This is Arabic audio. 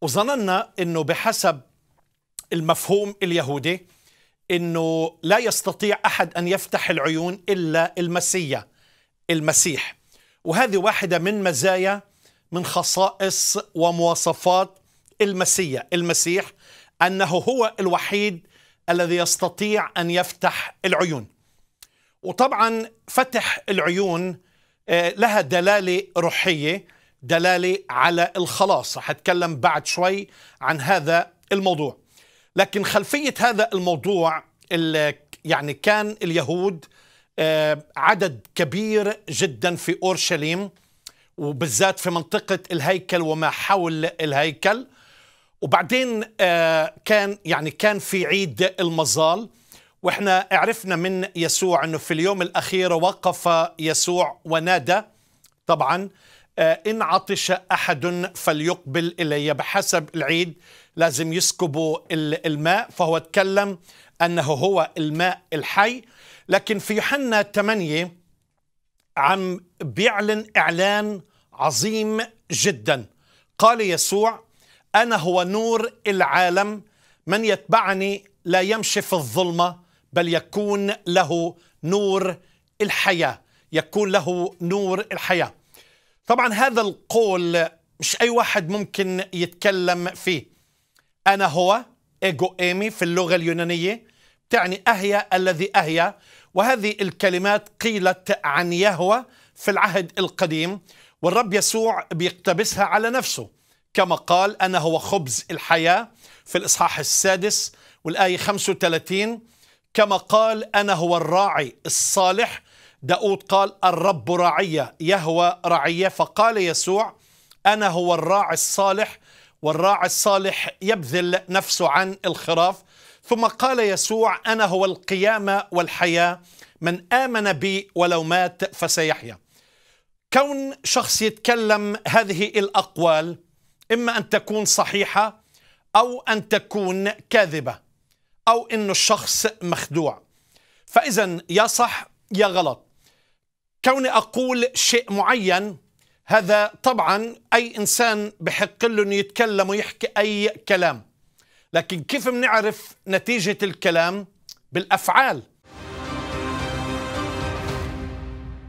وظننا أنه بحسب المفهوم اليهودي أنه لا يستطيع أحد أن يفتح العيون إلا المسيا المسيح وهذه واحدة من مزايا من خصائص ومواصفات المسيا المسيح أنه هو الوحيد الذي يستطيع أن يفتح العيون وطبعا فتح العيون آه، لها دلالة روحية دلاله على الخلاص رح بعد شوي عن هذا الموضوع لكن خلفيه هذا الموضوع يعني كان اليهود آه، عدد كبير جدا في اورشليم وبالذات في منطقه الهيكل وما حول الهيكل وبعدين آه، كان يعني كان في عيد المظال واحنا عرفنا من يسوع انه في اليوم الاخير وقف يسوع ونادى طبعا آه، إن عطش أحد فليقبل إلي بحسب العيد لازم يسكبوا الماء فهو اتكلم أنه هو الماء الحي لكن في يوحنا 8 عم بيعلن إعلان عظيم جدا قال يسوع أنا هو نور العالم من يتبعني لا يمشي في الظلمة بل يكون له نور الحياة يكون له نور الحياه طبعا هذا القول مش أي واحد ممكن يتكلم فيه أنا هو إيجو إيمي في اللغة اليونانية تعني أهيا الذي أهيا وهذه الكلمات قيلت عن يهوى في العهد القديم والرب يسوع بيقتبسها على نفسه كما قال أنا هو خبز الحياة في الإصحاح السادس والآية 35 كما قال أنا هو الراعي الصالح داود قال الرب راعية يهوى رعية فقال يسوع أنا هو الراعي الصالح والراعي الصالح يبذل نفسه عن الخراف ثم قال يسوع أنا هو القيامة والحياة من آمن بي ولو مات فسيحيا كون شخص يتكلم هذه الأقوال إما أن تكون صحيحة أو أن تكون كاذبة أو أن الشخص مخدوع فإذا يا صح يا غلط كوني أقول شيء معين هذا طبعا أي إنسان بحق له يتكلم ويحكي أي كلام لكن كيف بنعرف نتيجة الكلام بالأفعال